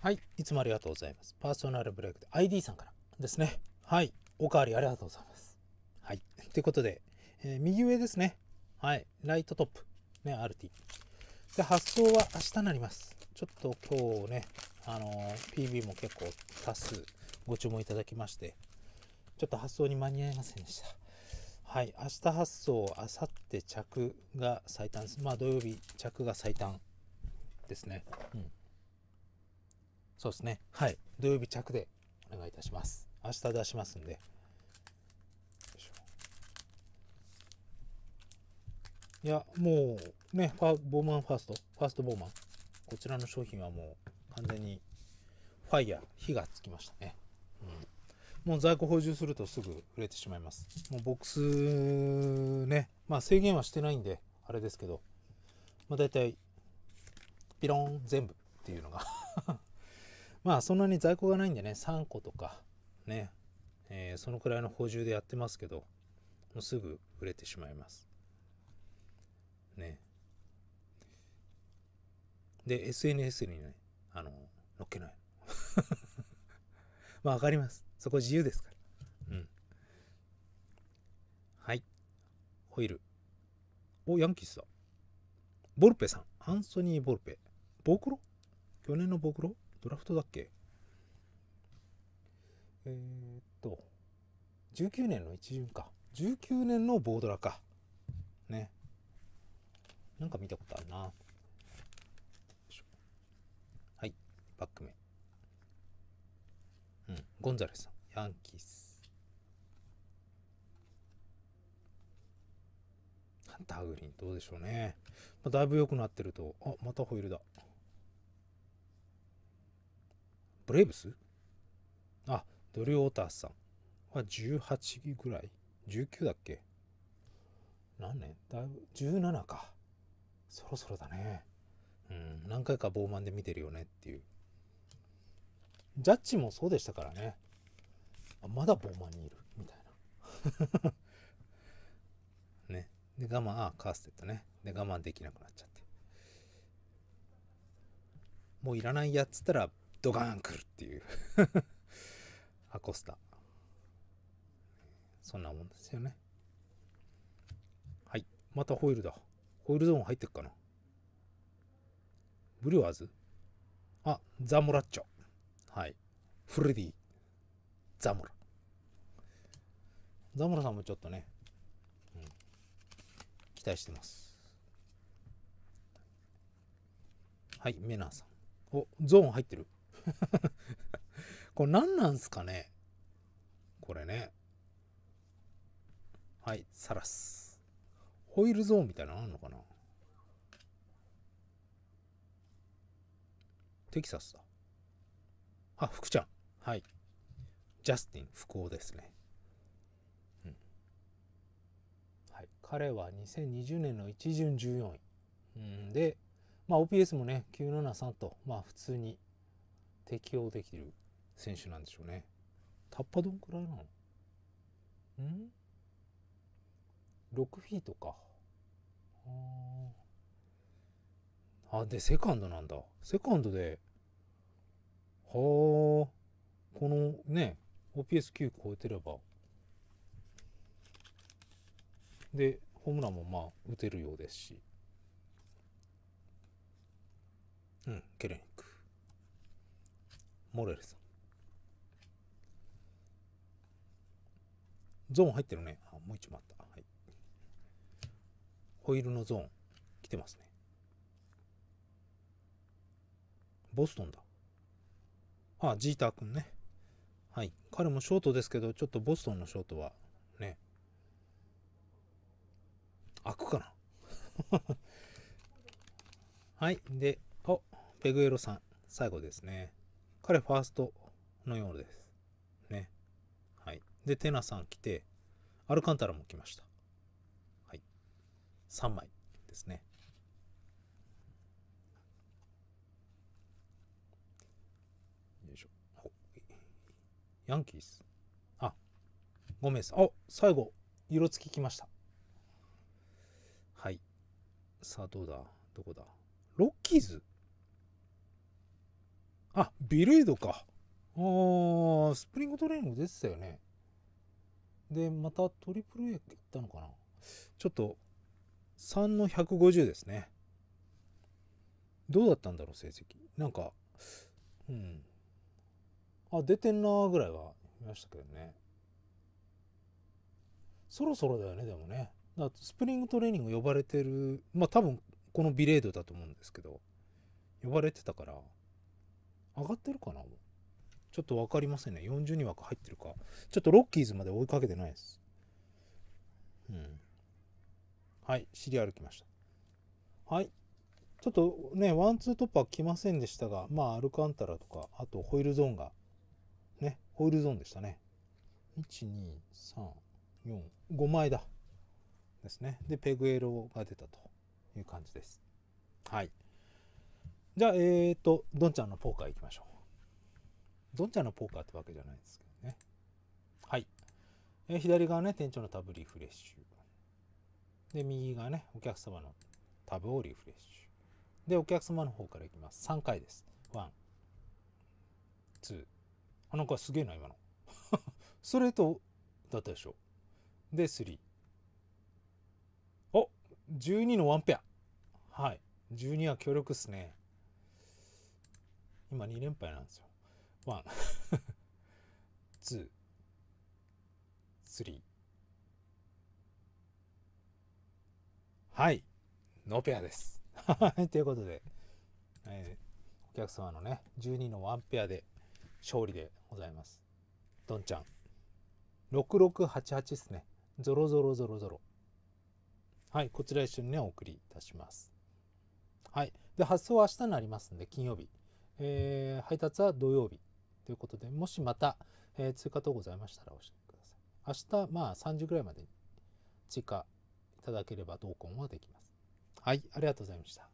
はい、いつもありがとうございます。パーソナルブレイクで ID さんからですね。はい、おかわりありがとうございます。はい、ということで、えー、右上ですね。はい、ライトトップ、ね、RT。で、発送は明日になります。ちょっと今日ね、あのー、PB も結構多数ご注文いただきまして、ちょっと発送に間に合いませんでした。はい、明日発送、あさって着が最短です。まあ土曜日着が最短ですね。うんそうですね。はい。土曜日着でお願いいたします。明日出しますんで。いや、もうね、ファボーマンファースト、ファーストボーマン。こちらの商品はもう完全にファイヤー、火がつきましたね。うん、もう在庫補充するとすぐ売れてしまいます。もうボックスね、まあ制限はしてないんで、あれですけど、まあ大体、ピロン全部っていうのが まあそんなに在庫がないんでね3個とかね、えー、そのくらいの補充でやってますけどもうすぐ売れてしまいますねで SNS にねあの載っけない まあ分かりますそこ自由ですからうんはいホイールおヤンキースだボルペさんアンソニー・ボルペボクロ去年のボクロドラフトだっけえー、っと、19年の一巡か。19年のボードラか。ね。なんか見たことあるな。はい、バック目。うん、ゴンザレスさん、ヤンキース。ハンターグリーン、どうでしょうね。まあ、だいぶ良くなってると、あ、またホイールだ。ブレーブスあ、ドリュー・オーターさんは18ぐらい ?19 だっけ何年だいぶ、17か。そろそろだね。うん、何回かマ慢で見てるよねっていう。ジャッジもそうでしたからね。あ、まだマ慢にいる、みたいな。ね。で、我慢、あ、カーステッドね。で、我慢できなくなっちゃって。もういらないやっつったらドカーン来るっていう アコスタそんなもんですよねはいまたホイールだホイールゾーン入ってくかなブルワーズあザモラッチョはいフレディザモラザモラさんもちょっとね、うん、期待してますはいメナーさんおゾーン入ってる これ何なんすかねこれね。はい、サラス。ホイールゾーンみたいなのあんのかなテキサスだ。あ、福ちゃん。はい。ジャスティン、福男ですね。うん。はい。彼は2020年の一巡14位。うん、で、まあ OPS もね、973と、まあ普通に適応できる選手なんでしょうねタッパどんくらいなのん ?6 フィートかあでセカンドなんだセカンドではあこのね OPS9 超えてればでホームランもまあ打てるようですしうんケレニックモレルさん。ゾーン入ってるね。あ、もう一枚あった。はい。ホイールのゾーン、来てますね。ボストンだ。あ、ジーター君ね。はい。彼もショートですけど、ちょっとボストンのショートは、ね。開くかな はい。で、お、ペグエロさん、最後ですね。彼ファーストのようです。ね。はい。で、テナさん来て、アルカンタラも来ました。はい。3枚ですね。よいしょ。ヤンキース。あ、ごめんさあ、最後、色付き来ました。はい。さあ、どうだどこだロッキーズあ、ビレードか。ああ、スプリングトレーニング出てたよね。で、またトリプル A 行ったのかな。ちょっと、3の150ですね。どうだったんだろう、成績。なんか、うん。あ、出てんなーぐらいは見ましたけどね。そろそろだよね、でもね。だスプリングトレーニング呼ばれてる、まあ多分このビレードだと思うんですけど、呼ばれてたから、上がってるかなちょっと分かりませんね。42枠入ってるか。ちょっとロッキーズまで追いかけてないです。うん。はい、シリアル来ました。はい。ちょっとね、ワンツートップは来ませんでしたが、まあ、アルカンタラとか、あとホイールゾーンが、ね、ホイールゾーンでしたね。1、2、3、4、5枚だ。ですね。で、ペグエロが出たという感じです。はい。じゃあ、えっ、ー、と、どんちゃんのポーカー行きましょう。どんちゃんのポーカーってわけじゃないですけどね。はい。えー、左側ね、店長のタブリフレッシュ。で、右側ね、お客様のタブをリフレッシュ。で、お客様の方からいきます。3回です。1、2。あ、なんかすげえな、今の。それと、だったでしょう。で、3。お !12 のワンペア。はい。12は強力っすね。今2連敗なんですよ。ワン、ツー、スリー。はい、ノーペアです。ということで、えー、お客様のね、12のワンペアで勝利でございます。どんちゃん、6688ですね。ゾロゾロゾロゾロ。はい、こちら一緒にね、お送りいたします。はい。で、発送は明日になりますんで、金曜日。えー、配達は土曜日ということで、もしまた、えー、追加等ございましたら教えてください。明日、まあ3時ぐらいまで追加いただければ同梱はできます。はい、ありがとうございました。